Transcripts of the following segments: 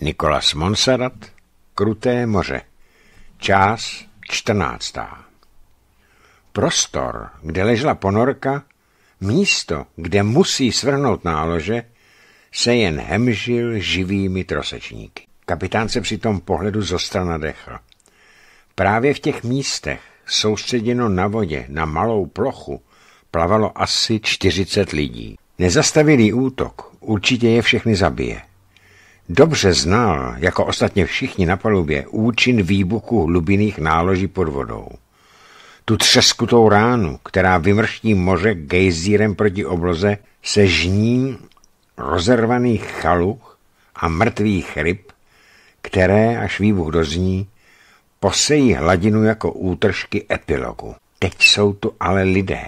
Nikolas Monserrat Kruté moře Část čtrnáctá Prostor, kde ležela ponorka, místo, kde musí svrhnout nálože, se jen hemžil živými trosečníky. Kapitán se při tom pohledu zostra nadechl. Právě v těch místech, soustředěno na vodě, na malou plochu, plavalo asi 40 lidí. Nezastavilý útok určitě je všechny zabije. Dobře znal, jako ostatně všichni na palubě, účin výbuchu hlubinných náloží pod vodou. Tu třeskutou ránu, která vymrští moře gejzírem proti obloze, se žní rozervaných chaluch a mrtvých ryb, které, až výbuch dozní, posejí hladinu jako útržky epilogu. Teď jsou tu ale lidé,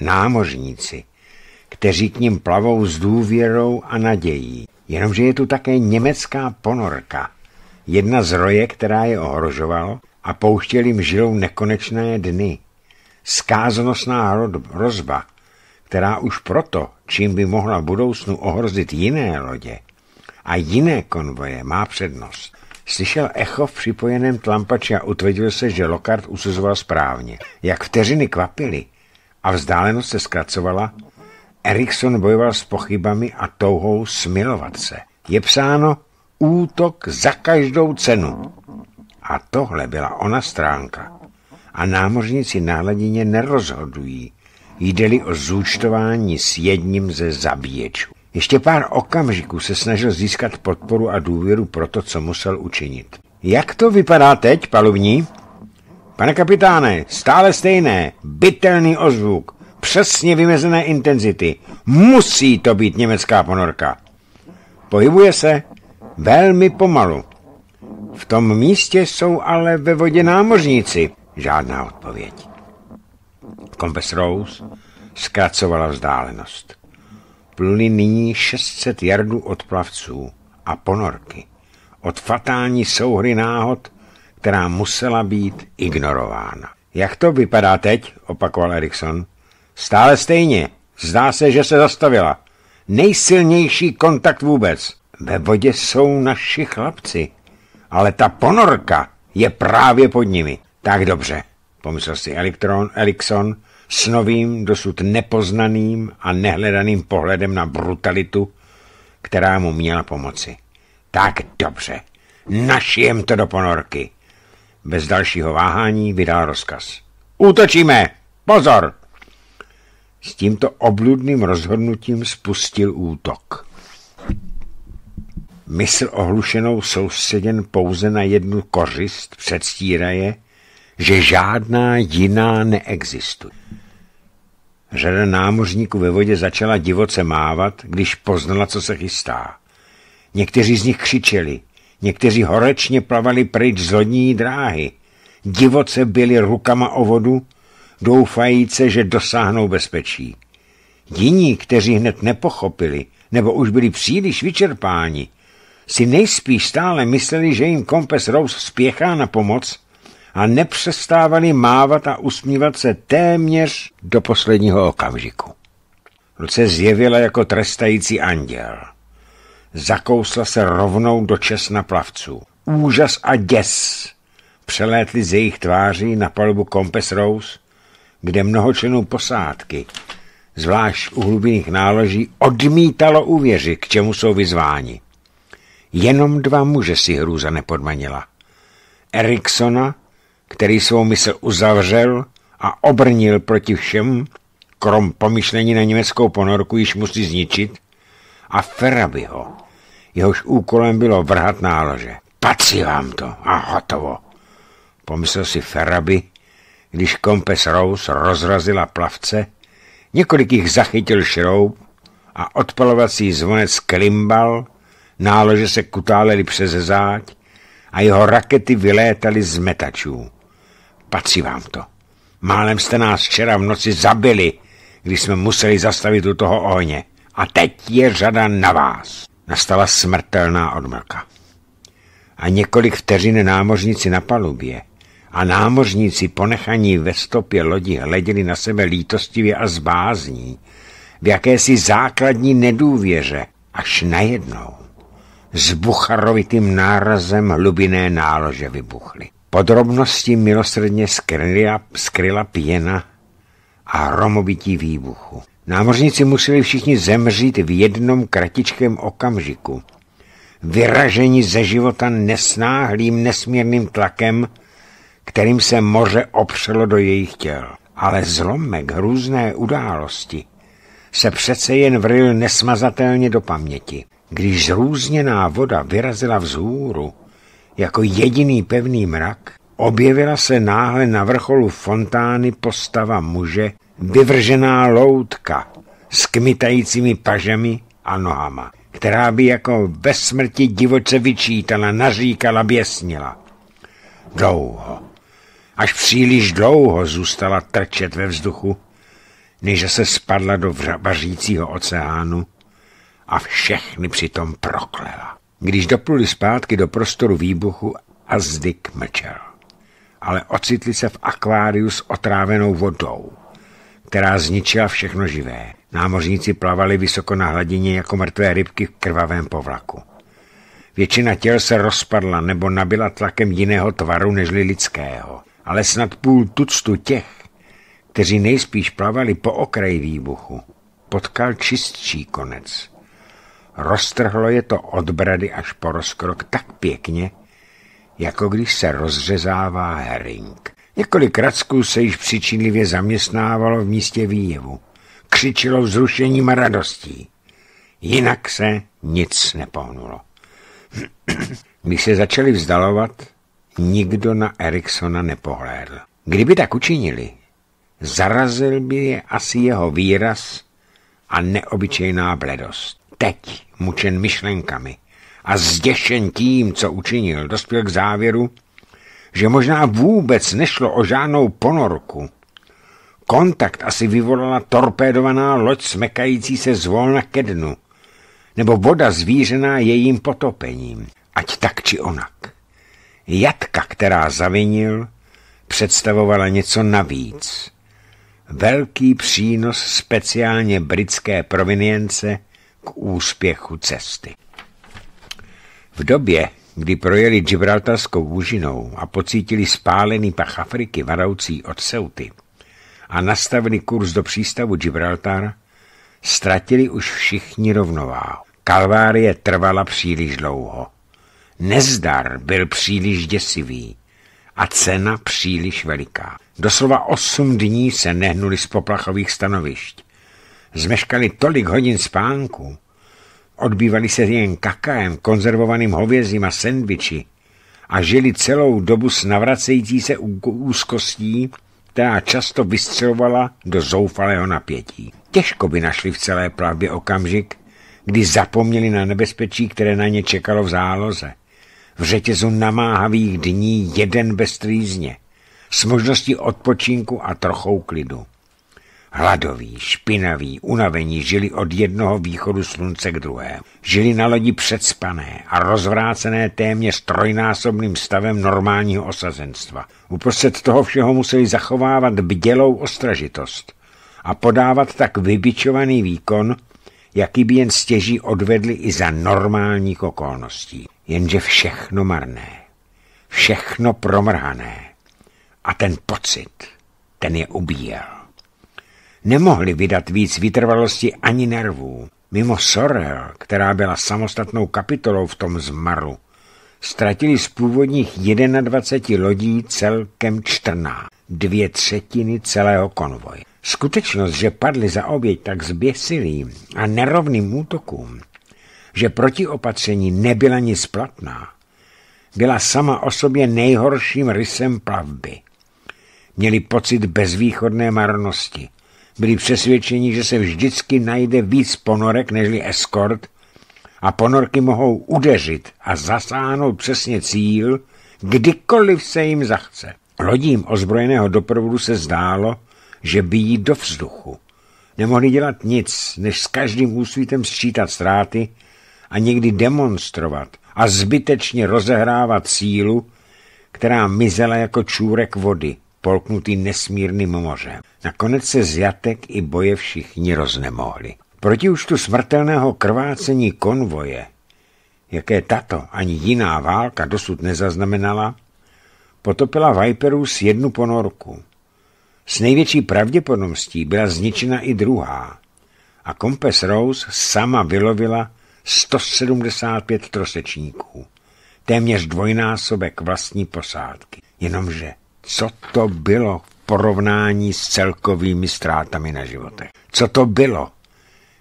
námořníci, kteří k ním plavou s důvěrou a nadějí. Jenomže je tu také německá ponorka, jedna z roje, která je ohrožoval a pouštěl jim žilou nekonečné dny. Skáznostná hrozba, která už proto, čím by mohla v budoucnu ohrozit jiné lodě a jiné konvoje, má přednost. Slyšel echo v připojeném tlampači a utvrdil se, že lokard usuzoval správně. Jak vteřiny kvapily a vzdálenost se zkracovala, Erikson bojoval s pochybami a touhou smilovat se. Je psáno útok za každou cenu. A tohle byla ona stránka. A námořníci na hladině nerozhodují, jde-li o zúčtování s jedním ze zabíječů. Ještě pár okamžiků se snažil získat podporu a důvěru pro to, co musel učinit. Jak to vypadá teď, palubní? Pane kapitáne, stále stejné, bytelný ozvuk přesně vymezené intenzity. Musí to být německá ponorka. Pohybuje se velmi pomalu. V tom místě jsou ale ve vodě námořníci. Žádná odpověď. Kompes Rose zkracovala vzdálenost. Pluli nyní 600 jardů od plavců a ponorky. Od fatální souhry náhod, která musela být ignorována. Jak to vypadá teď? opakoval Erikson. Stále stejně. Zdá se, že se zastavila. Nejsilnější kontakt vůbec. Ve vodě jsou naši chlapci. Ale ta ponorka je právě pod nimi. Tak dobře, pomyslel si Elektron, Elixon s novým, dosud nepoznaným a nehledaným pohledem na brutalitu, která mu měla pomoci. Tak dobře, našijem to do ponorky. Bez dalšího váhání vydal rozkaz. Útočíme! Pozor! S tímto obludným rozhodnutím spustil útok. Mysl ohlušenou soustředěn pouze na jednu kořist předstíraje, že žádná jiná neexistuje. Řada námořníků ve vodě začala divoce mávat, když poznala, co se chystá. Někteří z nich křičeli, někteří horečně plavali pryč z lodní dráhy. Divoce byli rukama o vodu doufajíce, že dosáhnou bezpečí. Jiní, kteří hned nepochopili nebo už byli příliš vyčerpáni, si nejspíš stále mysleli, že jim kompes Rose spěchá na pomoc a nepřestávali mávat a usmívat se téměř do posledního okamžiku. Ruce zjevila jako trestající anděl. Zakousla se rovnou do česna plavců. Úžas a děs přelétli z jejich tváří na palubu Kompes Rose kde mnoho členů posádky, zvlášť u hlubinných náloží, odmítalo uvěřit, k čemu jsou vyzváni. Jenom dva muže si hrůza nepodmanila. Eriksona, který svou mysl uzavřel a obrnil proti všem, krom pomyšlení na německou ponorku již musí zničit, a Ferabiho, jehož úkolem bylo vrhat nálože. Patří vám to a hotovo, pomyslel si Ferabi když kompes Rose rozrazila plavce, několik jich zachytil šroub a odpalovací zvonec klimbal, nálože se kutálely přes záď a jeho rakety vylétaly z metačů. Patří vám to. Málem jste nás včera v noci zabili, když jsme museli zastavit u toho ohně. A teď je řada na vás. Nastala smrtelná odmlka. A několik vteřin námořníci na palubě a námořníci ponechaní ve stopě lodi hleděli na sebe lítostivě a zbázní, v jakési základní nedůvěře, až najednou s bucharovitým nárazem hlubiné nálože vybuchly. Podrobnosti milosrdně skryla, skryla pěna a hromovití výbuchu. Námořníci museli všichni zemřít v jednom kratičkém okamžiku. Vyražení ze života nesnáhlým nesmírným tlakem kterým se moře opřelo do jejich těl. Ale zlomek různé události se přece jen vril nesmazatelně do paměti. Když zrůzněná voda vyrazila vzhůru jako jediný pevný mrak, objevila se náhle na vrcholu fontány postava muže, vyvržená loutka s kmitajícími pažemi a nohama, která by jako ve smrti divoce vyčítala, naříkala, běsnila. Dlouho, Až příliš dlouho zůstala trčet ve vzduchu, než se spadla do vařícího oceánu a všechny přitom proklela. Když dopluli zpátky do prostoru výbuchu, Azdik mlčel. Ale ocitli se v akváriu s otrávenou vodou, která zničila všechno živé. Námořníci plavali vysoko na hladině jako mrtvé rybky v krvavém povlaku. Většina těl se rozpadla nebo nabila tlakem jiného tvaru nežli lidského ale snad půl tuctu těch, kteří nejspíš plavali po okraji výbuchu, potkal čistší konec. Roztrhlo je to od brady až po rozkrok tak pěkně, jako když se rozřezává herring. Několik racků se již přičinlivě zaměstnávalo v místě výjevu. Křičilo vzrušením a radostí. Jinak se nic nepohnulo. Když se začali vzdalovat, nikdo na Eriksona nepohlédl. Kdyby tak učinili, zarazil by je asi jeho výraz a neobyčejná bledost. Teď, mučen myšlenkami a zděšen tím, co učinil, dospěl k závěru, že možná vůbec nešlo o žádnou ponorku. Kontakt asi vyvolala torpédovaná loď smekající se zvolna ke dnu, nebo voda zvířená jejím potopením, ať tak či onak. Jatka, která zavinil, představovala něco navíc. Velký přínos speciálně britské provinience k úspěchu cesty. V době, kdy projeli Gibraltarskou úžinou a pocítili spálený pach Afriky varoucí od Seuty a nastavili kurz do přístavu Gibraltar, ztratili už všichni rovnováhu. Kalvárie trvala příliš dlouho. Nezdar byl příliš děsivý a cena příliš veliká. Doslova osm dní se nehnuli z poplachových stanovišť. Zmeškali tolik hodin spánku, odbývali se jen kakaem, konzervovaným hovězím a sendviči a žili celou dobu s navracející se úzkostí, která často vystřelovala do zoufalého napětí. Těžko by našli v celé plavbě okamžik, kdy zapomněli na nebezpečí, které na ně čekalo v záloze v řetězu namáhavých dní jeden bez trýzně, s možností odpočinku a trochou klidu. Hladoví, špinaví, unavení žili od jednoho východu slunce k druhému. Žili na lodi předspané a rozvrácené téměř trojnásobným stavem normálního osazenstva. Uprostřed toho všeho museli zachovávat bdělou ostražitost a podávat tak vybičovaný výkon, jaký by jen stěží odvedli i za normálních okolností. Jenže všechno marné, všechno promrhané. A ten pocit, ten je ubíjel. Nemohli vydat víc vytrvalosti ani nervů. Mimo Sorel, která byla samostatnou kapitolou v tom zmaru, ztratili z původních 21 lodí celkem 14, dvě třetiny celého konvoje. Skutečnost, že padli za oběť tak zběsilým a nerovným útokům, že protiopatření nebyla nic platná, byla sama o sobě nejhorším rysem plavby. Měli pocit bezvýchodné marnosti. Byli přesvědčeni, že se vždycky najde víc ponorek nežli eskort a ponorky mohou udeřit a zasáhnout přesně cíl, kdykoliv se jim zachce. Lodím ozbrojeného doprovodu se zdálo, že bijí do vzduchu. Nemohli dělat nic, než s každým úsvítem sčítat ztráty a někdy demonstrovat a zbytečně rozehrávat sílu, která mizela jako čůrek vody, polknutý nesmírným mořem. Nakonec se zjatek i boje všichni roznemohli. Proti už tu smrtelného krvácení konvoje, jaké tato ani jiná válka dosud nezaznamenala, potopila Viperus jednu ponorku. S největší pravděpodobností byla zničena i druhá a Compass Rose sama vylovila 175 trosečníků, téměř dvojnásobek vlastní posádky. Jenomže co to bylo v porovnání s celkovými ztrátami na životech? Co to bylo,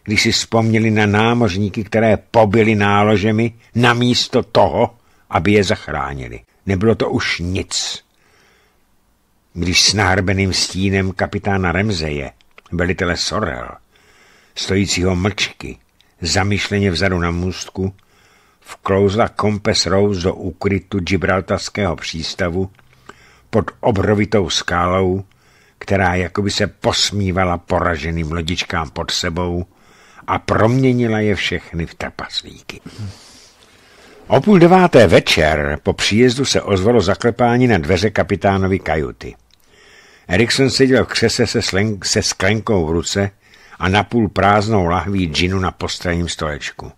když si vzpomněli na námořníky, které pobyly náložemi namísto toho, aby je zachránili? Nebylo to už nic když s nahrbeným stínem kapitána Remzeje, velitele Sorel, stojícího mlčky, zamýšleně vzadu na můstku, vklouzla kompes Rose do úkrytu Gibraltarského přístavu pod obrovitou skálou, která jakoby se posmívala poraženým lodičkám pod sebou a proměnila je všechny v trpaslíky. O půl deváté večer po příjezdu se ozvalo zaklepání na dveře kapitánovi kajuty. Erikson seděl v křese se, slen- se sklenkou v ruce a napůl prázdnou lahví džinu na postranním stolečku.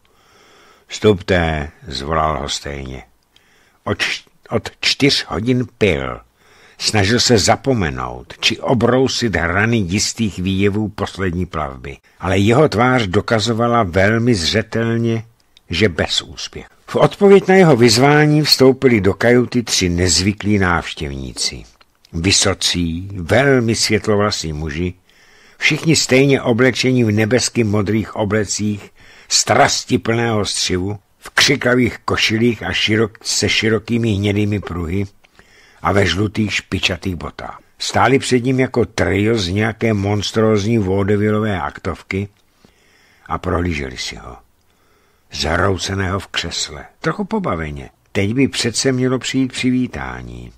Vstupte, zvolal ho stejně. Od, od čtyř hodin pil. Snažil se zapomenout či obrousit hrany jistých výjevů poslední plavby, ale jeho tvář dokazovala velmi zřetelně, že bez úspěch. V odpověď na jeho vyzvání vstoupili do kajuty tři nezvyklí návštěvníci. Vysocí, velmi světlovlasí muži, všichni stejně oblečení v nebesky modrých oblecích, strasti plného střivu, v křikavých košilích a širok, se širokými hnědými pruhy a ve žlutých špičatých botách. Stáli před ním jako trio z nějaké monstrózní vodevilové aktovky a prohlíželi si ho. Zarouceného v křesle, trochu pobaveně. Teď by přece mělo přijít přivítání.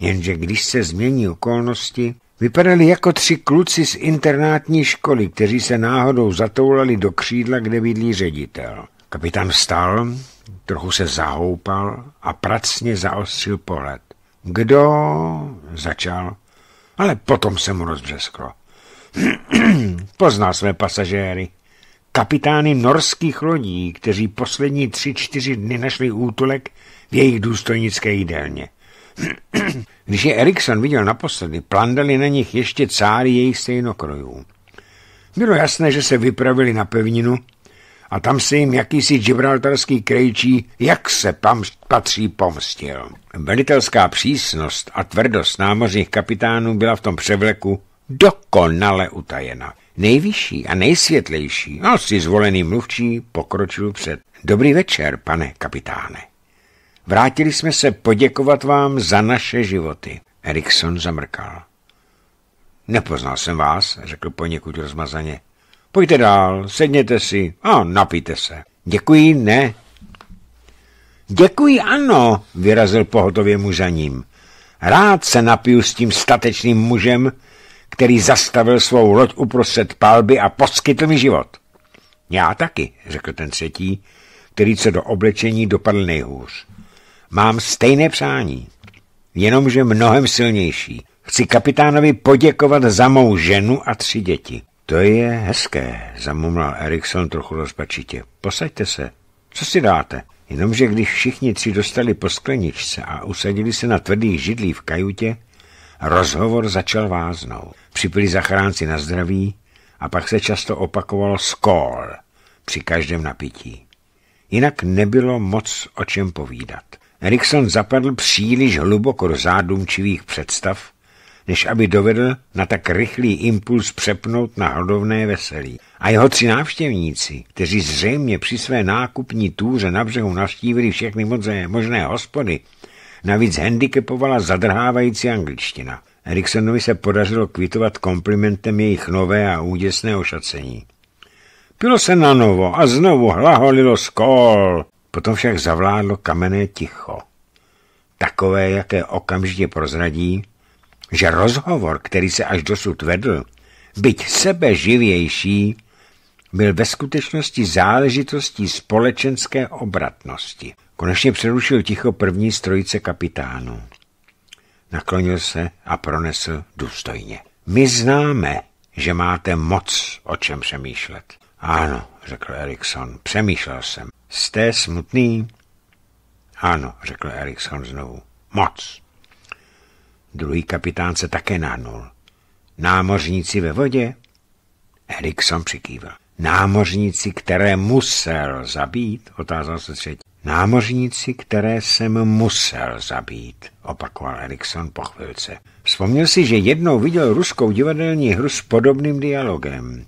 Jenže když se změní okolnosti, vypadali jako tři kluci z internátní školy, kteří se náhodou zatoulali do křídla, kde bydlí ředitel. Kapitán vstal, trochu se zahoupal a pracně zaostřil pohled. Kdo? začal, ale potom se mu rozbřesklo. Poznal jsme pasažéry. Kapitány norských lodí, kteří poslední tři, čtyři dny našli útulek v jejich důstojnické jídelně. Když je Erikson viděl naposledy, plandali na nich ještě cáry jejich stejnokrojů. Bylo jasné, že se vypravili na pevninu a tam se jim jakýsi gibraltarský krejčí, jak se pam patří, pomstil. Velitelská přísnost a tvrdost námořních kapitánů byla v tom převleku dokonale utajena. Nejvyšší a nejsvětlejší, asi no, zvolený mluvčí, pokročil před. Dobrý večer, pane kapitáne. Vrátili jsme se poděkovat vám za naše životy. Erikson zamrkal. Nepoznal jsem vás, řekl poněkud rozmazaně. Pojďte dál, sedněte si a napijte se. Děkuji, ne. Děkuji, ano, vyrazil pohotově ním. Rád se napiju s tím statečným mužem, který zastavil svou loď uprostřed palby a poskytl mi život. Já taky, řekl ten třetí, který se do oblečení dopadl nejhůř. Mám stejné přání, jenomže mnohem silnější. Chci kapitánovi poděkovat za mou ženu a tři děti. To je hezké, zamumlal Erikson trochu rozpačitě. Posaďte se. Co si dáte? Jenomže když všichni tři dostali po skleničce a usadili se na tvrdých židlí v kajutě, rozhovor začal váznout. Připili zachránci na zdraví a pak se často opakovalo skol při každém napití. Jinak nebylo moc o čem povídat. Erikson zapadl příliš hluboko do zádumčivých představ, než aby dovedl na tak rychlý impuls přepnout na hladovné veselí. A jeho tři návštěvníci, kteří zřejmě při své nákupní túře na břehu navštívili všechny možné hospody, navíc handicapovala zadrhávající angličtina. Eriksonovi se podařilo kvitovat komplimentem jejich nové a úděsné ošacení. Pilo se na novo a znovu hlaholilo skol. Potom však zavládlo kamenné ticho. Takové, jaké okamžitě prozradí, že rozhovor, který se až dosud vedl, byť sebe živější, byl ve skutečnosti záležitostí společenské obratnosti. Konečně přerušil ticho první strojice kapitánu. Naklonil se a pronesl důstojně. My známe, že máte moc, o čem přemýšlet. Ano, řekl Erikson, přemýšlel jsem. Jste smutný? Ano, řekl Erikson znovu. Moc. Druhý kapitán se také nahnul. Námořníci ve vodě? Erikson přikývil. Námořníci, které musel zabít? Otázal se třetí. Námořníci, které jsem musel zabít, opakoval Erikson po chvilce. Vzpomněl si, že jednou viděl ruskou divadelní hru s podobným dialogem.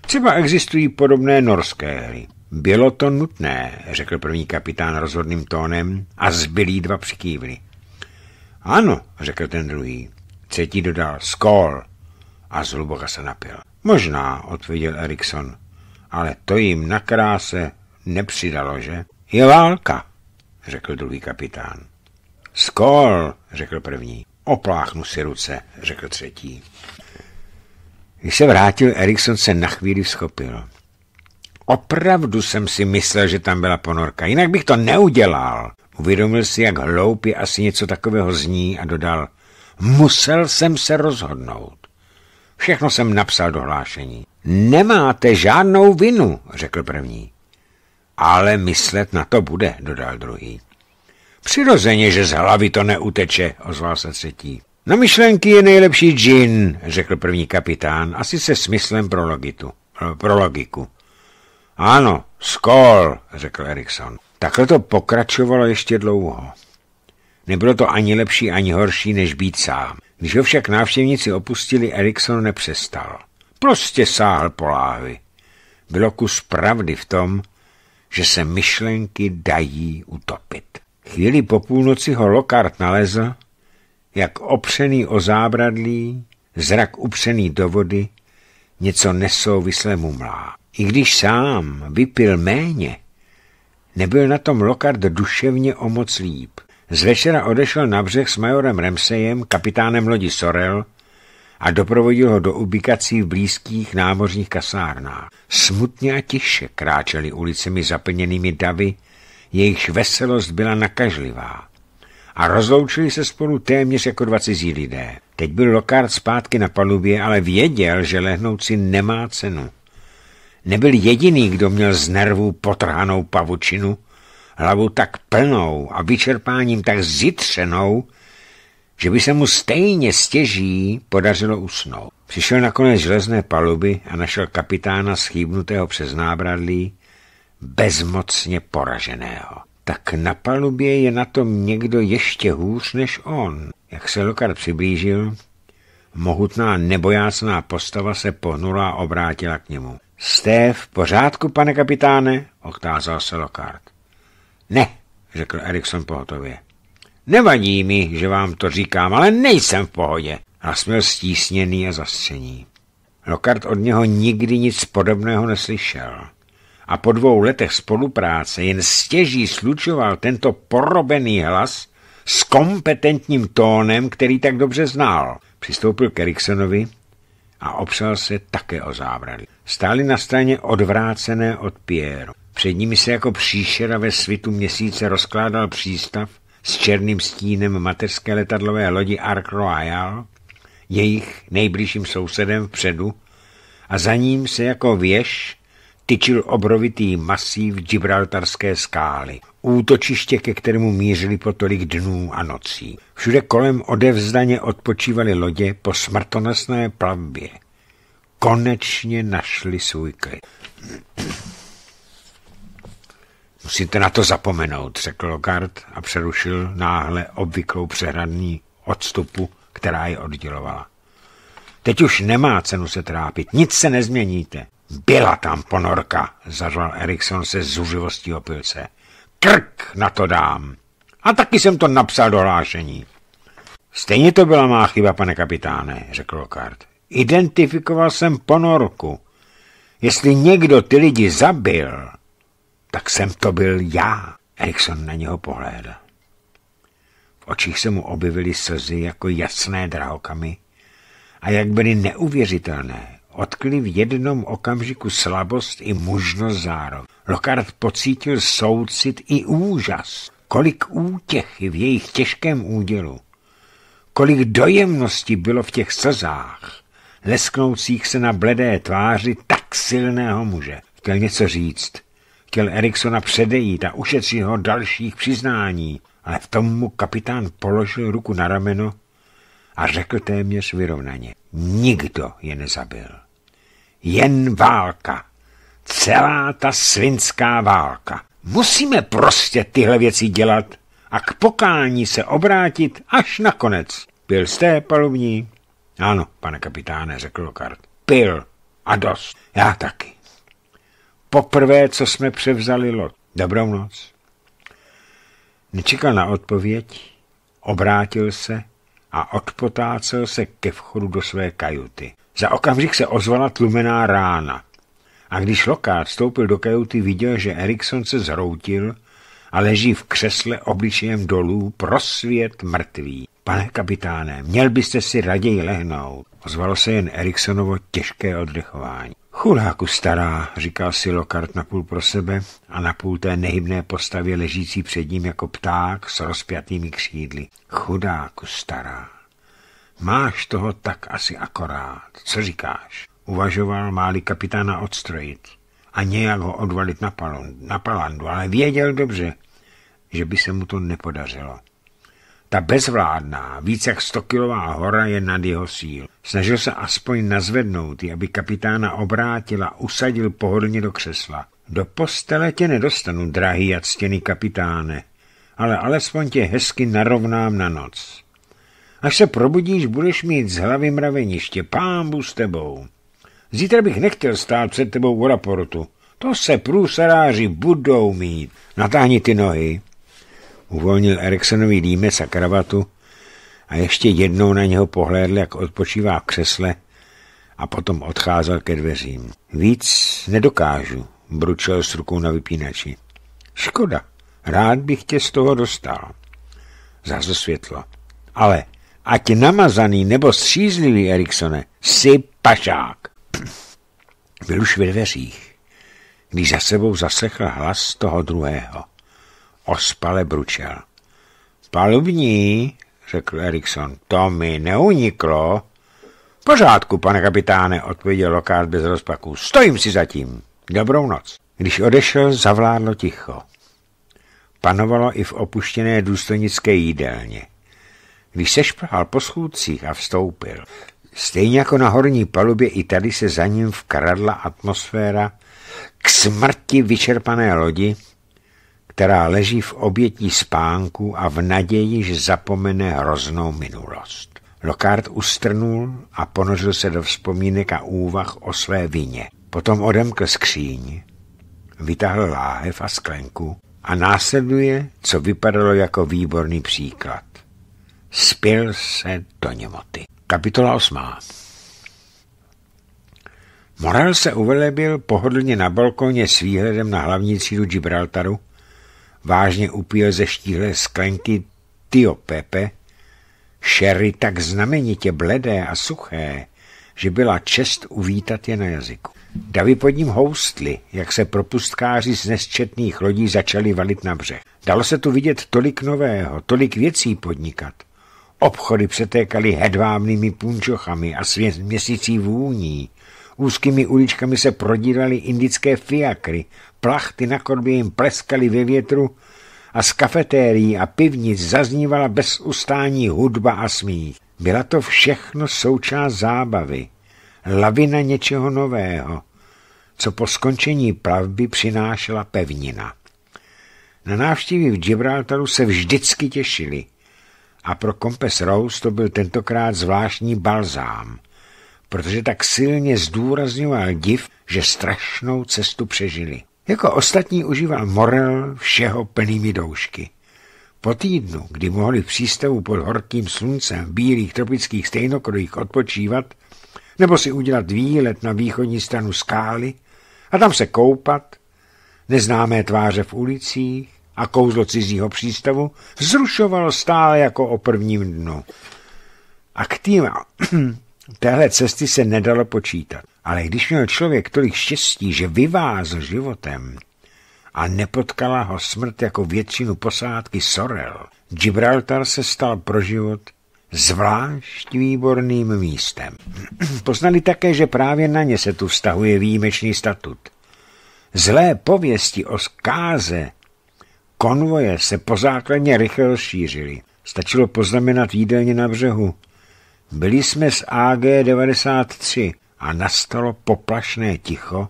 Třeba existují podobné norské hry. Bylo to nutné, řekl první kapitán rozhodným tónem a zbylí dva přikývli. Ano, řekl ten druhý. Třetí dodal skol a zhluboka se napil. Možná, odpověděl Erikson, ale to jim na kráse nepřidalo, že? Je válka, řekl druhý kapitán. Skol, řekl první. Opláchnu si ruce, řekl třetí. Když se vrátil, Erikson se na chvíli schopil. Opravdu jsem si myslel, že tam byla ponorka, jinak bych to neudělal. Uvědomil si, jak hloupě asi něco takového zní a dodal, musel jsem se rozhodnout. Všechno jsem napsal do hlášení. Nemáte žádnou vinu, řekl první. Ale myslet na to bude, dodal druhý. Přirozeně, že z hlavy to neuteče, ozval se třetí. Na myšlenky je nejlepší džin, řekl první kapitán, asi se smyslem pro, logitu, pro logiku. Ano, skol, řekl Erikson. Takhle to pokračovalo ještě dlouho. Nebylo to ani lepší, ani horší, než být sám. Když ho však návštěvníci opustili, Erikson nepřestal. Prostě sáhl po láhvi. Bylo kus pravdy v tom, že se myšlenky dají utopit. Chvíli po půlnoci ho Lokart nalezl, jak opřený o zábradlí, zrak upřený do vody, něco nesouvislému mlá. I když sám vypil méně, nebyl na tom Lokard duševně o moc líp. Z večera odešel na břeh s majorem Remsejem, kapitánem lodi Sorel, a doprovodil ho do ubikací v blízkých námořních kasárnách. Smutně a tiše kráčeli ulicemi zaplněnými davy, jejichž veselost byla nakažlivá. A rozloučili se spolu téměř jako dva cizí lidé. Teď byl Lokard zpátky na palubě, ale věděl, že lehnout si nemá cenu. Nebyl jediný, kdo měl z nervů potrhanou pavučinu, hlavu tak plnou a vyčerpáním tak zitřenou, že by se mu stejně stěží podařilo usnout. Přišel nakonec železné paluby a našel kapitána schýbnutého přes nábradlí, bezmocně poraženého. Tak na palubě je na tom někdo ještě hůř než on. Jak se Lokar přiblížil, mohutná nebojácná postava se pohnula a obrátila k němu. Jste v pořádku, pane kapitáne? Oktázal se Lokard. Ne, řekl Erikson pohotově. Nevadí mi, že vám to říkám, ale nejsem v pohodě. A směl stísněný a zastření. Lokard od něho nikdy nic podobného neslyšel. A po dvou letech spolupráce jen stěží slučoval tento porobený hlas s kompetentním tónem, který tak dobře znal. Přistoupil k Eriksonovi a opřel se také o zábradlí. Stáli na straně odvrácené od Pierre. Před nimi se jako příšera ve svitu měsíce rozkládal přístav s černým stínem mateřské letadlové lodi Ark Royal, jejich nejbližším sousedem vpředu, a za ním se jako věž tyčil obrovitý masív Gibraltarské skály útočiště, ke kterému mířili po tolik dnů a nocí. Všude kolem odevzdaně odpočívaly lodě po smrtonosné plavbě. Konečně našli svůj klid. Musíte na to zapomenout, řekl Lockhart a přerušil náhle obvyklou přehradní odstupu, která je oddělovala. Teď už nemá cenu se trápit, nic se nezměníte. Byla tam ponorka, zařval Erikson se zuživostí opilce krk na to dám. A taky jsem to napsal do hlášení. Stejně to byla má chyba, pane kapitáne, řekl Lockhart. Identifikoval jsem ponorku. Jestli někdo ty lidi zabil, tak jsem to byl já. Erikson na něho pohlédl. V očích se mu objevily slzy jako jasné drahokamy a jak byly neuvěřitelné, odkly v jednom okamžiku slabost i mužnost zároveň. Lokard pocítil soucit i úžas. Kolik útěchy v jejich těžkém údělu. Kolik dojemnosti bylo v těch slzách, lesknoucích se na bledé tváři tak silného muže. Chtěl něco říct. Chtěl Eriksona předejít a ušetřit ho dalších přiznání, ale v tom mu kapitán položil ruku na rameno a řekl téměř vyrovnaně. Nikdo je nezabil. Jen válka celá ta svinská válka. Musíme prostě tyhle věci dělat a k pokání se obrátit až nakonec. Pil jste, palubní? Ano, pane kapitáne, řekl Lokart. Pil a dost. Já taky. Poprvé, co jsme převzali lot. Dobrou noc. Nečekal na odpověď, obrátil se a odpotácel se ke vchodu do své kajuty. Za okamžik se ozvala tlumená rána. A když lokát vstoupil do kajuty, viděl, že Erikson se zhroutil a leží v křesle obličejem dolů, prosvět mrtvý. Pane kapitáne, měl byste si raději lehnout. Ozvalo se jen Eriksonovo těžké oddechování. Chudáku stará, říkal si Lokart napůl pro sebe a napůl té nehybné postavě ležící před ním jako pták s rozpjatými křídly. Chudáku stará, máš toho tak asi akorát. Co říkáš? uvažoval, máli kapitána odstrojit a nějak ho odvalit na, palon, na palandu, ale věděl dobře, že by se mu to nepodařilo. Ta bezvládná, více jak stokilová hora je nad jeho síl. Snažil se aspoň nazvednout ji, aby kapitána obrátila, usadil pohodlně do křesla. Do postele tě nedostanu, drahý a ctěný kapitáne, ale alespoň tě hezky narovnám na noc. Až se probudíš, budeš mít z hlavy mraveniště, pámbu s tebou. Zítra bych nechtěl stát před tebou u raportu. To se průsaráři budou mít. Natáhni ty nohy. Uvolnil Eriksonový límec a kravatu a ještě jednou na něho pohlédl, jak odpočívá v křesle a potom odcházel ke dveřím. Víc nedokážu, bručel s rukou na vypínači. Škoda, rád bych tě z toho dostal. Zase světlo. Ale ať namazaný nebo střízlivý, Eriksone, jsi pašák. Byl už ve dveřích, když za sebou zaslechl hlas toho druhého. Ospale bručel. Palubní, řekl Erikson, to mi neuniklo. Pořádku, pane kapitáne, odpověděl Lokát bez rozpaků. Stojím si zatím. Dobrou noc. Když odešel, zavládlo ticho. Panovalo i v opuštěné důstojnické jídelně. Když se šplhal po schůdcích a vstoupil, Stejně jako na horní palubě, i tady se za ním vkradla atmosféra k smrti vyčerpané lodi, která leží v obětí spánku a v naději, že zapomene hroznou minulost. Lokard ustrnul a ponožil se do vzpomínek a úvah o své vině. Potom odemkl skříň, vytáhl láhev a sklenku a následuje, co vypadalo jako výborný příklad. Spil se do němoty. Kapitola 8. Morel se uvelebil pohodlně na balkoně s výhledem na hlavní třídu Gibraltaru, vážně upíl ze štíhle sklenky Tio Pepe, šery tak znamenitě bledé a suché, že byla čest uvítat je na jazyku. Davy pod ním houstly, jak se propustkáři z nesčetných lodí začali valit na břeh. Dalo se tu vidět tolik nového, tolik věcí podnikat – Obchody přetékaly hedvábnými punčochami a svět měsící vůní. Úzkými uličkami se prodíraly indické fiakry, plachty na korbě jim pleskaly ve větru a z kafetérií a pivnic zaznívala bez ustání hudba a smích. Byla to všechno součást zábavy, lavina něčeho nového, co po skončení plavby přinášela pevnina. Na návštěvy v Gibraltaru se vždycky těšili – a pro Kompes Rose to byl tentokrát zvláštní balzám, protože tak silně zdůrazňoval div, že strašnou cestu přežili. Jako ostatní užíval Morel všeho plnými doušky. Po týdnu, kdy mohli v přístavu pod horkým sluncem v bílých tropických stejnokrojích odpočívat, nebo si udělat výlet na východní stranu skály a tam se koupat, neznámé tváře v ulicích, a kouzlo cizího přístavu vzrušovalo stále jako o prvním dnu. A k tým téhle cesty se nedalo počítat. Ale když měl člověk tolik štěstí, že vyvázl životem a nepotkala ho smrt jako většinu posádky Sorel, Gibraltar se stal pro život zvlášť výborným místem. Poznali také, že právě na ně se tu vztahuje výjimečný statut. Zlé pověsti o zkáze Konvoje se po základně rychle rozšířily. Stačilo poznamenat jídelně na břehu. Byli jsme z AG 93 a nastalo poplašné ticho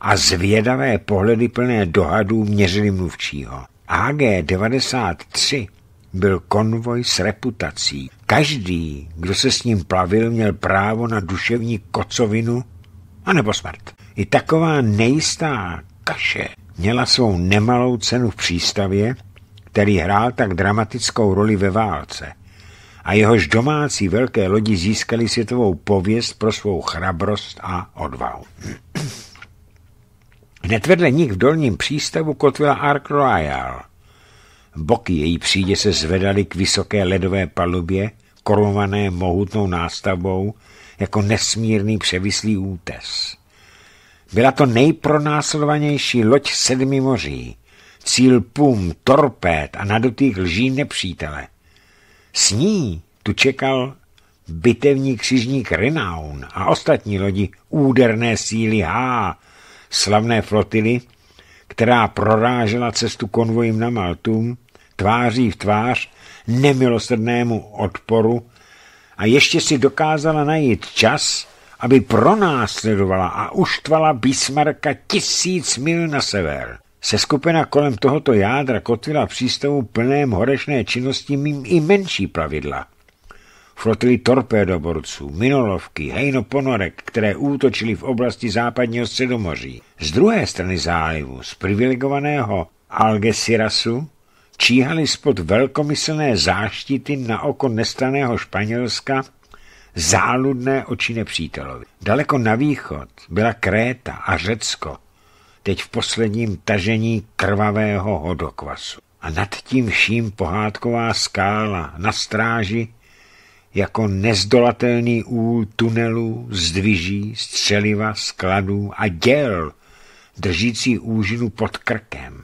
a zvědavé pohledy plné dohadů měřili mluvčího. AG 93 byl konvoj s reputací. Každý, kdo se s ním plavil, měl právo na duševní kocovinu anebo smrt. I taková nejistá kaše měla svou nemalou cenu v přístavě, který hrál tak dramatickou roli ve válce a jehož domácí velké lodi získali světovou pověst pro svou chrabrost a odvahu. Hned vedle nich v dolním přístavu kotvila Ark Royal. Boky její přídě se zvedaly k vysoké ledové palubě, korované mohutnou nástavbou, jako nesmírný převislý útes. Byla to nejpronásledovanější loď sedmi moří, cíl pum, torpéd a nadutých lží nepřítele. S ní tu čekal bitevní křižník Renown a ostatní lodi úderné síly H, slavné flotily, která prorážela cestu konvojím na Maltum, tváří v tvář nemilosrdnému odporu a ještě si dokázala najít čas aby pronásledovala a uštvala Bismarcka tisíc mil na sever. Se skupina kolem tohoto jádra kotvila přístavu plném horešné činnosti mým i menší pravidla. Flotily torpédoborců, minolovky, hejnoponorek, které útočily v oblasti západního středomoří. Z druhé strany zálivu, z privilegovaného Algesirasu, číhaly spod velkomyslné záštity na oko nestaného Španělska záludné oči nepřítelovi. Daleko na východ byla Kréta a Řecko, teď v posledním tažení krvavého hodokvasu. A nad tím vším pohádková skála na stráži jako nezdolatelný úl tunelů, zdviží, střeliva, skladů a děl, držící úžinu pod krkem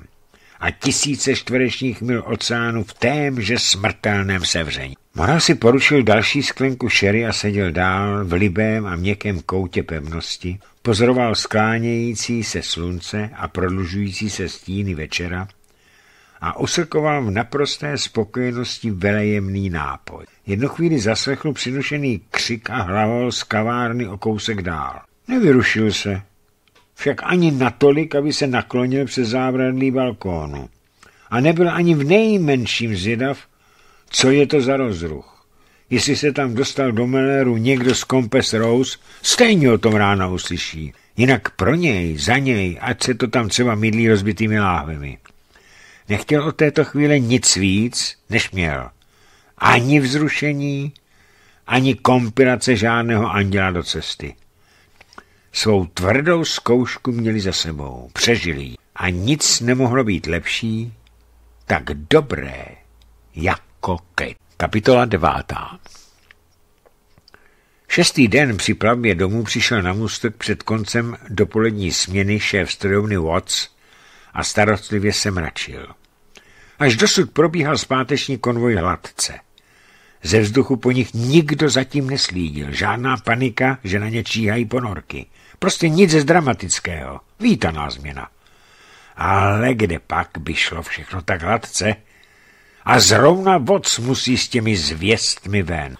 a tisíce čtverečních mil oceánu v témže smrtelném sevření. Moral si poručil další sklenku šery a seděl dál v libém a měkkém koutě pevnosti. Pozoroval sklánějící se slunce a prodlužující se stíny večera a osrkoval v naprosté spokojenosti velejemný nápoj. Jednu chvíli zaslechl přinušený křik a hlavol z kavárny o kousek dál. Nevyrušil se, však ani natolik, aby se naklonil přes zábradlí balkónu. A nebyl ani v nejmenším zvědav, co je to za rozruch? Jestli se tam dostal do Meleru někdo z Kompes Rose, stejně o tom ráno uslyší. Jinak pro něj, za něj, ať se to tam třeba mydlí rozbitými láhvemi. Nechtěl od této chvíle nic víc, než měl. Ani vzrušení, ani kompilace žádného anděla do cesty. Svou tvrdou zkoušku měli za sebou, přežili a nic nemohlo být lepší, tak dobré, jak Koke. Jako kapitola devátá. Šestý den při plavbě domů přišel na můstek před koncem dopolední směny šéf strojovny Watts a starostlivě se mračil. Až dosud probíhal zpáteční konvoj hladce. Ze vzduchu po nich nikdo zatím neslídil, žádná panika, že na ně číhají ponorky. Prostě nic z dramatického, vítaná změna. Ale kde pak by šlo všechno tak hladce, a zrovna voc musí s těmi zvěstmi ven.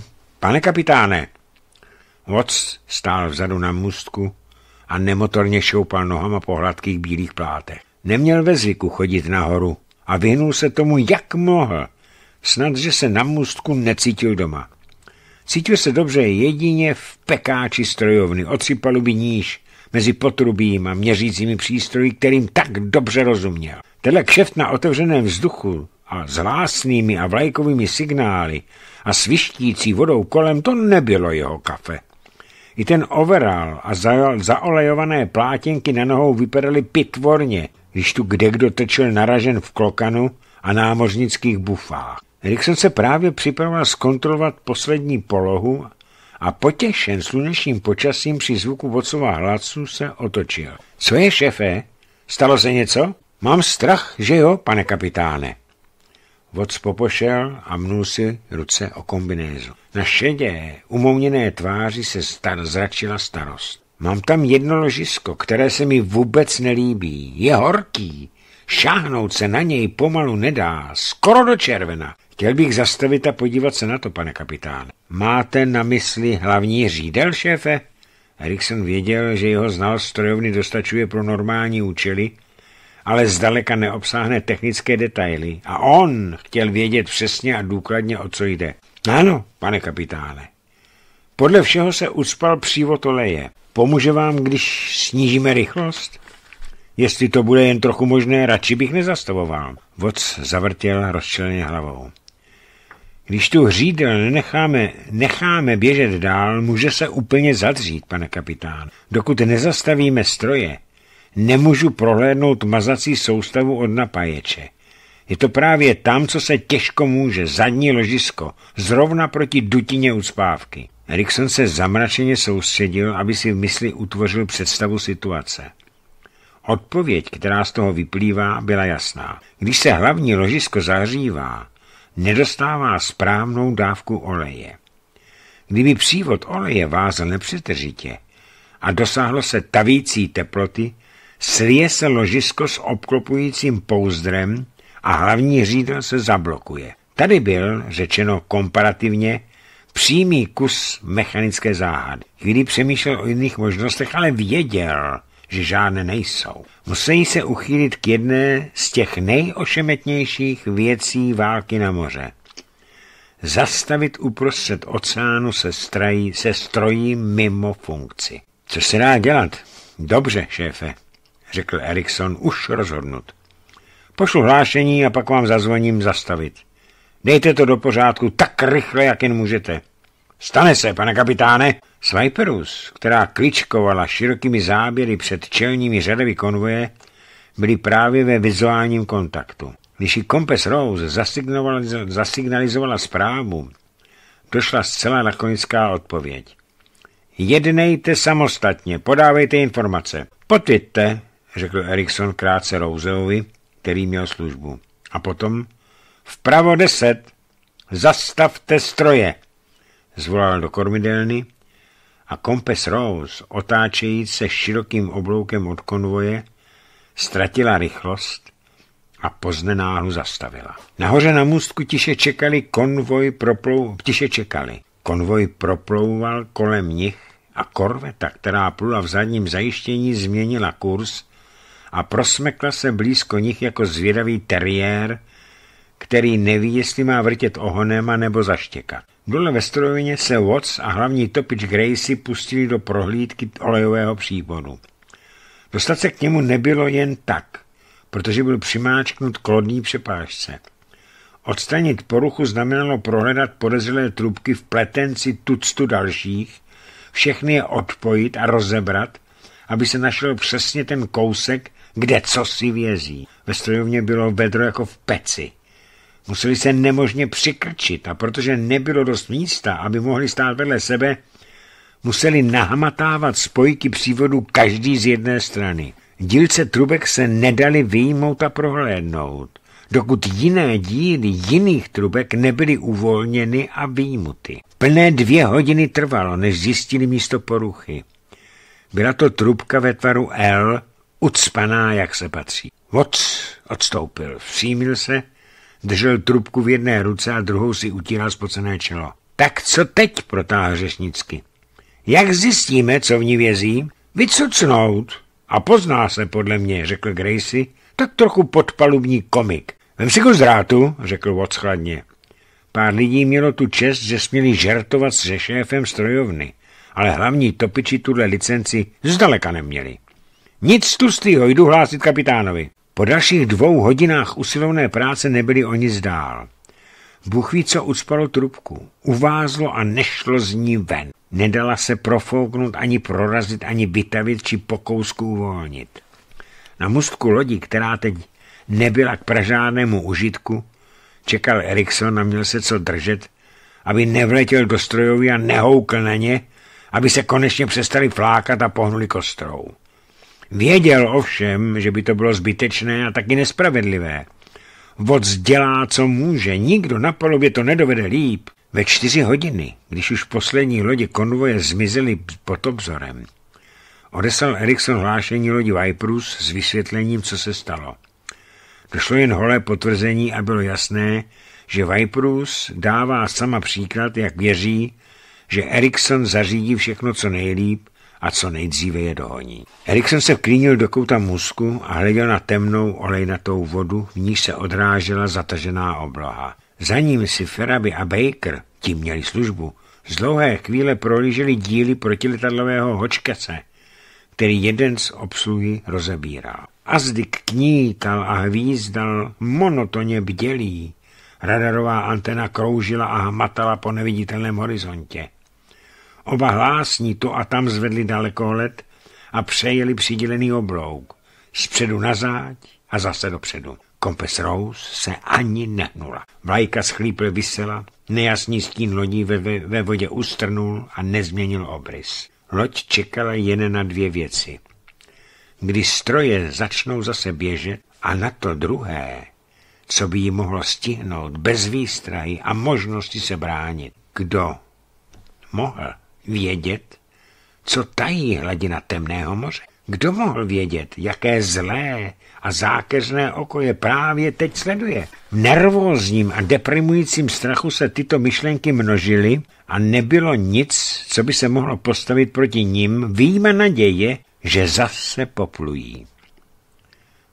Pane kapitáne, voc stál vzadu na mustku a nemotorně šoupal nohama po hladkých bílých plátech. Neměl ve zvyku chodit nahoru a vyhnul se tomu, jak mohl. Snad, že se na mustku necítil doma. Cítil se dobře jedině v pekáči strojovny, o tři paluby níž, mezi potrubím a měřícími přístroji, kterým tak dobře rozuměl. Tenhle kšeft na otevřeném vzduchu a s hlásnými a vlajkovými signály a svištící vodou kolem, to nebylo jeho kafe. I ten overal a zaolejované plátěnky na nohou vypadaly pitvorně, když tu kde kdo tečel naražen v klokanu a námořnických bufách. Erikson se právě připravoval zkontrolovat poslední polohu a potěšen slunečním počasím při zvuku vocová hlasu se otočil. Co je, šefe? Stalo se něco? Mám strach, že jo, pane kapitáne. Voc popošel a mnul si ruce o kombinézu. Na šedé, umouněné tváři se star zračila starost. Mám tam jedno ložisko, které se mi vůbec nelíbí. Je horký. Šáhnout se na něj pomalu nedá, skoro do červena. Chtěl bych zastavit a podívat se na to, pane kapitáne. Máte na mysli hlavní řídel, šéfe? Erikson věděl, že jeho znalost strojovny dostačuje pro normální účely, ale zdaleka neobsáhne technické detaily. A on chtěl vědět přesně a důkladně, o co jde. Ano, pane kapitáne. Podle všeho se uspal přívod oleje. Pomůže vám, když snížíme rychlost? Jestli to bude jen trochu možné, radši bych nezastavoval. Voc zavrtěl rozčleně hlavou. Když tu hřídel nenecháme, necháme běžet dál, může se úplně zadřít, pane kapitán. Dokud nezastavíme stroje, nemůžu prohlédnout mazací soustavu od napaječe. Je to právě tam, co se těžko může, zadní ložisko, zrovna proti dutině ucpávky. Erikson se zamračeně soustředil, aby si v mysli utvořil představu situace. Odpověď, která z toho vyplývá, byla jasná. Když se hlavní ložisko zahřívá, nedostává správnou dávku oleje. Kdyby přívod oleje vázl nepřetržitě a dosáhlo se tavící teploty, slije se ložisko s obklopujícím pouzdrem a hlavní řídel se zablokuje. Tady byl, řečeno komparativně, přímý kus mechanické záhady. Kdy přemýšlel o jiných možnostech, ale věděl, že žádné nejsou. Musí se uchýlit k jedné z těch nejošemetnějších věcí války na moře. Zastavit uprostřed oceánu se, strají, se strojí mimo funkci. Co se dá dělat? Dobře, šéfe, řekl Erikson, už rozhodnut. Pošlu hlášení a pak vám zazvoním zastavit. Dejte to do pořádku tak rychle, jak jen můžete. Stane se, pane kapitáne. Swiperus, která kličkovala širokými záběry před čelními řadami konvoje, byli právě ve vizuálním kontaktu. Když ji Compass Rose zasignalizovala zprávu, došla zcela lakonická odpověď. Jednejte samostatně, podávejte informace. Potvěďte, řekl Erikson krátce Roseovi, který měl službu. A potom, vpravo deset, zastavte stroje, zvolal do kormidelny a kompes Rose, otáčejíc se širokým obloukem od konvoje, ztratila rychlost a poznenáhlu zastavila. Nahoře na můstku tiše čekali konvoj proplou... tiše čekali. Konvoj proplouval kolem nich a korveta, která plula v zadním zajištění, změnila kurz a prosmekla se blízko nich jako zvědavý teriér, který neví, jestli má vrtět ohonem nebo zaštěkat. Dole ve strojovině se Watts a hlavní topič Gracie pustili do prohlídky olejového příbodu. Dostat se k němu nebylo jen tak, protože byl přimáčknut k lodní přepážce. Odstranit poruchu znamenalo prohledat podezřelé trubky v pletenci tuctu dalších, všechny je odpojit a rozebrat, aby se našel přesně ten kousek, kde co si vězí. Ve strojovně bylo vedro jako v peci. Museli se nemožně přikrčit a protože nebylo dost místa, aby mohli stát vedle sebe, museli nahmatávat spojky přívodu každý z jedné strany. Dílce trubek se nedali vyjmout a prohlédnout, dokud jiné díly jiných trubek nebyly uvolněny a výjmuty. Plné dvě hodiny trvalo, než zjistili místo poruchy. Byla to trubka ve tvaru L, ucpaná, jak se patří. Voc odstoupil, všímil se, Držel trubku v jedné ruce a druhou si utíral spocené čelo. Tak co teď, protáhl řešnicky. Jak zjistíme, co v ní vězí? Vycucnout. A pozná se podle mě, řekl Gracie, tak trochu podpalubní komik. Vem si ho zrátu, řekl Watts chladně. Pár lidí mělo tu čest, že směli žertovat se šéfem strojovny, ale hlavní topiči tuhle licenci zdaleka neměli. Nic tu z jdu hlásit kapitánovi. Po dalších dvou hodinách usilovné práce nebyli oni zdál. Bůh ví, co ucpalo trubku. Uvázlo a nešlo z ní ven. Nedala se profouknout, ani prorazit, ani vytavit, či pokousku uvolnit. Na mostku lodi, která teď nebyla k pražádnému užitku, čekal Erikson a měl se co držet, aby nevletěl do strojový a nehoukl na ně, aby se konečně přestali flákat a pohnuli kostrou. Věděl ovšem, že by to bylo zbytečné a taky nespravedlivé. Vod dělá, co může, nikdo na palubě to nedovede líp. Ve čtyři hodiny, když už poslední lodi konvoje zmizely pod obzorem, odeslal Erikson hlášení lodi Viperus s vysvětlením, co se stalo. Došlo jen holé potvrzení a bylo jasné, že Viperus dává sama příklad, jak věří, že Erikson zařídí všechno co nejlíp a co nejdříve je dohoní. Erikson se vklínil do kouta musku a hleděl na temnou olejnatou vodu, v níž se odrážela zatažená obloha. Za ním si Feraby a Baker, ti měli službu, z dlouhé chvíle prolížili díly protiletadlového hočkece, který jeden z obsluhy rozebíral. Azdik knítal a hvízdal monotonně bdělý. Radarová antena kroužila a hmatala po neviditelném horizontě. Oba hlásní to a tam zvedli dalekohled a přejeli přidělený oblouk. Zpředu na záď a zase dopředu. Kompes Rose se ani nehnula. Vlajka schlípl vysela, nejasný stín lodí ve, ve, ve vodě ustrnul a nezměnil obrys. Loď čekala jen na dvě věci. Kdy stroje začnou zase běžet a na to druhé, co by jí mohlo stihnout bez výstrahy a možnosti se bránit. Kdo mohl? vědět, co tají hladina temného moře? Kdo mohl vědět, jaké zlé a zákeřné oko je právě teď sleduje? V nervózním a deprimujícím strachu se tyto myšlenky množily a nebylo nic, co by se mohlo postavit proti nim, výjima naděje, že zase poplují.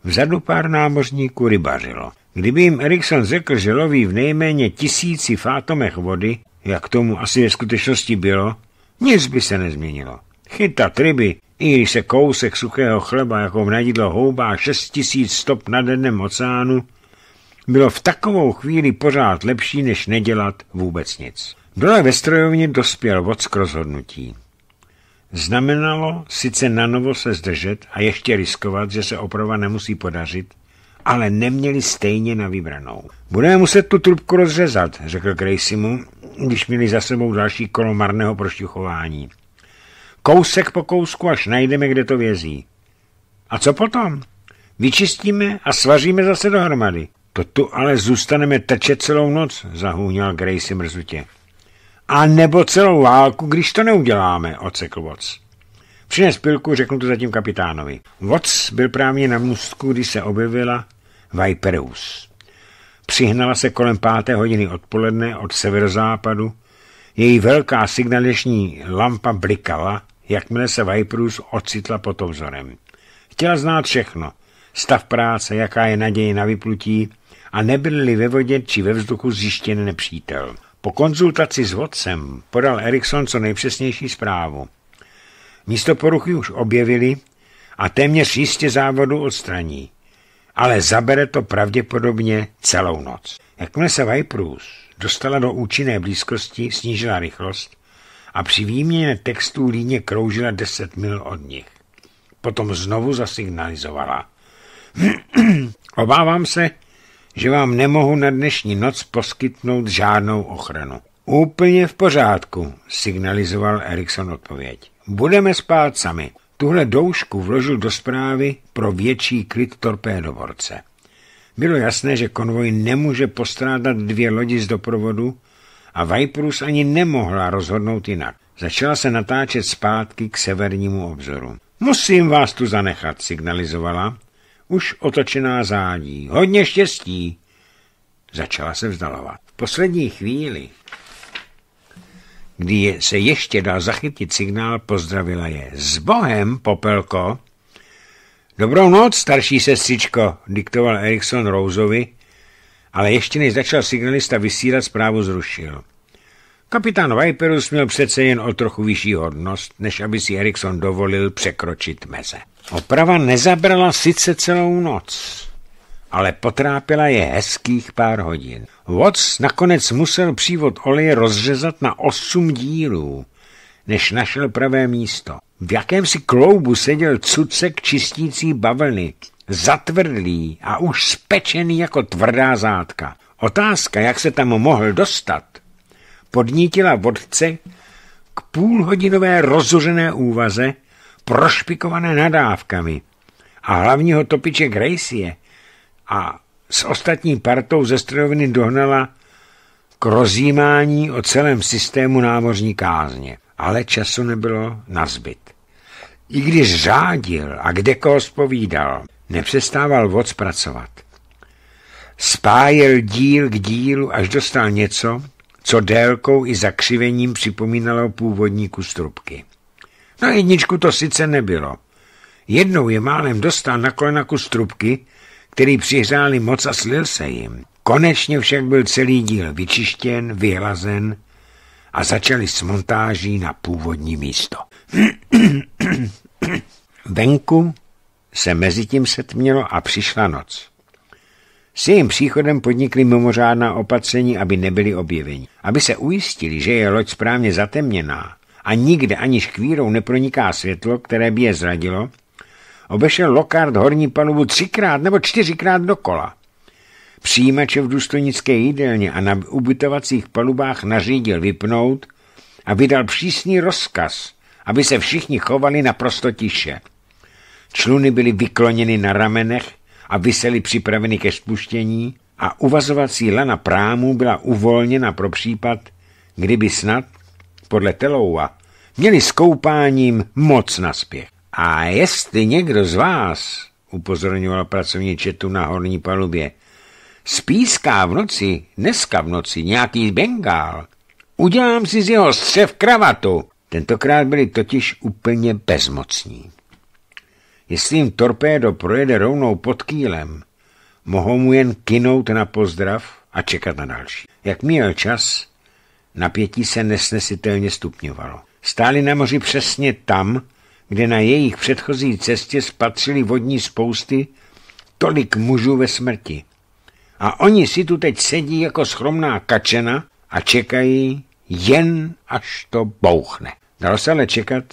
Vzadu pár námořníků rybařilo. Kdyby jim Erikson řekl, že loví v nejméně tisíci fátomech vody, jak tomu asi ve skutečnosti bylo, nic by se nezměnilo. Chytat ryby, i když se kousek suchého chleba jako v nadidlo houbá 6000 stop na dnem oceánu, bylo v takovou chvíli pořád lepší, než nedělat vůbec nic. Dole ve strojovně dospěl Voc k rozhodnutí. Znamenalo sice na novo se zdržet a ještě riskovat, že se oprava nemusí podařit, ale neměli stejně na vybranou. Budeme muset tu trubku rozřezat, řekl Gracie mu, když měli za sebou další kolo marného prošťuchování. Kousek po kousku, až najdeme, kde to vězí. A co potom? Vyčistíme a svaříme zase dohromady. To tu ale zůstaneme trčet celou noc, zahůňal Gracie mrzutě. A nebo celou válku, když to neuděláme, ocekl Watts. Přines pilku, řeknu to zatím kapitánovi. Watts byl právě na můstku, kdy se objevila Viperus přihnala se kolem páté hodiny odpoledne od severozápadu, její velká signaleční lampa blikala, jakmile se Viperus ocitla pod obzorem. Chtěla znát všechno, stav práce, jaká je naděje na vyplutí a nebyl-li ve vodě či ve vzduchu zjištěn nepřítel. Po konzultaci s vodcem podal Erikson co nejpřesnější zprávu. Místo poruchy už objevili a téměř jistě závodu odstraní ale zabere to pravděpodobně celou noc. Jakmile se Viperus dostala do účinné blízkosti, snížila rychlost a při výměně textů líně kroužila 10 mil od nich. Potom znovu zasignalizovala. Obávám se, že vám nemohu na dnešní noc poskytnout žádnou ochranu. Úplně v pořádku, signalizoval Erikson odpověď. Budeme spát sami. Tuhle doušku vložil do zprávy pro větší klid torpédoborce. Bylo jasné, že konvoj nemůže postrádat dvě lodi z doprovodu a Viperus ani nemohla rozhodnout jinak. Začala se natáčet zpátky k severnímu obzoru. Musím vás tu zanechat, signalizovala. Už otočená zádí. Hodně štěstí. Začala se vzdalovat. V poslední chvíli kdy se ještě dal zachytit signál, pozdravila je. S bohem, Popelko! Dobrou noc, starší sestřičko, diktoval Erikson Rouzovi, ale ještě než začal signalista vysílat, zprávu zrušil. Kapitán Viperus měl přece jen o trochu vyšší hodnost, než aby si Erikson dovolil překročit meze. Oprava nezabrala sice celou noc, ale potrápila je hezkých pár hodin. Watts nakonec musel přívod oleje rozřezat na osm dílů, než našel pravé místo. V jakémsi kloubu seděl cucek čistící bavlny, zatvrdlý a už spečený jako tvrdá zátka. Otázka, jak se tam mohl dostat, podnítila vodce k půlhodinové rozuřené úvaze, prošpikované nadávkami. A hlavního topiče Gracie a s ostatní partou ze strojoviny dohnala k rozjímání o celém systému námořní kázně, ale času nebylo na zbyt. I když řádil a kde koho zpovídal, nepřestával voc pracovat. Spájel díl k dílu, až dostal něco, co délkou i zakřivením připomínalo původní kus trubky. Na jedničku to sice nebylo. Jednou je málem dostal na kolena kus trubky, který přihřáli moc a slil se jim. Konečně však byl celý díl vyčištěn, vyhlazen a začali s montáží na původní místo. Venku se mezi tím setmělo a přišla noc. S jejím příchodem podnikli mimořádná opatření, aby nebyli objeveni. Aby se ujistili, že je loď správně zatemněná a nikde ani škvírou neproniká světlo, které by je zradilo, Obešel Lokard horní palubu třikrát nebo čtyřikrát dokola. Přijímače v důstojnické jídelně a na ubytovacích palubách nařídil vypnout a vydal přísný rozkaz, aby se všichni chovali naprosto tiše. Čluny byly vykloněny na ramenech a vysely připraveny ke spuštění a uvazovací lana prámu byla uvolněna pro případ, kdyby snad, podle Telouva, měli s koupáním moc naspěch. A jestli někdo z vás, upozorňoval pracovní četu na horní palubě, spíská v noci, dneska v noci, nějaký bengál, udělám si z jeho střev kravatu. Tentokrát byli totiž úplně bezmocní. Jestli jim torpédo projede rovnou pod kýlem, mohou mu jen kinout na pozdrav a čekat na další. Jak měl čas, napětí se nesnesitelně stupňovalo. Stáli na moři přesně tam, kde na jejich předchozí cestě spatřili vodní spousty tolik mužů ve smrti. A oni si tu teď sedí jako schromná kačena a čekají jen až to bouchne. Dalo se ale čekat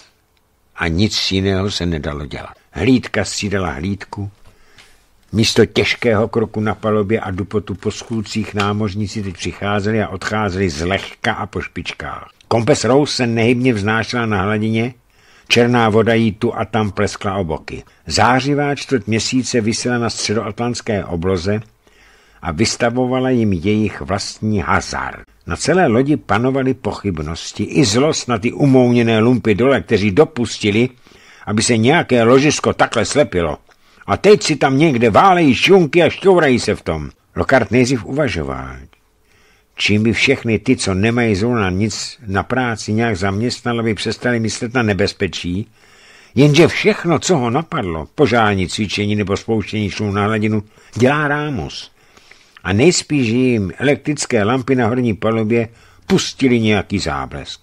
a nic jiného se nedalo dělat. Hlídka střídala hlídku, místo těžkého kroku na palobě a dupotu po schůdcích námořníci teď přicházeli a odcházeli zlehka a po špičkách. Kompes Rose se nehybně vznášela na hladině Černá voda jí tu a tam pleskla oboky. Zářivá čtvrt měsíce vysela na středoatlantské obloze a vystavovala jim jejich vlastní hazard. Na celé lodi panovaly pochybnosti i zlost na ty umouněné lumpy dole, kteří dopustili, aby se nějaké ložisko takhle slepilo. A teď si tam někde válejí šunky a šťourají se v tom. Lokart nejdřív uvažoval, Čím by všechny ty, co nemají zrovna nic na práci, nějak zaměstnal, aby přestali myslet na nebezpečí, jenže všechno, co ho napadlo, požádání, cvičení nebo spouštění člů na hladinu, dělá rámus. A nejspíš jim elektrické lampy na horní palubě pustili nějaký záblesk.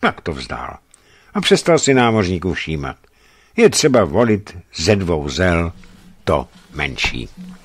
Tak to vzdál. A přestal si námořníků všímat. Je třeba volit ze dvou zel to menší.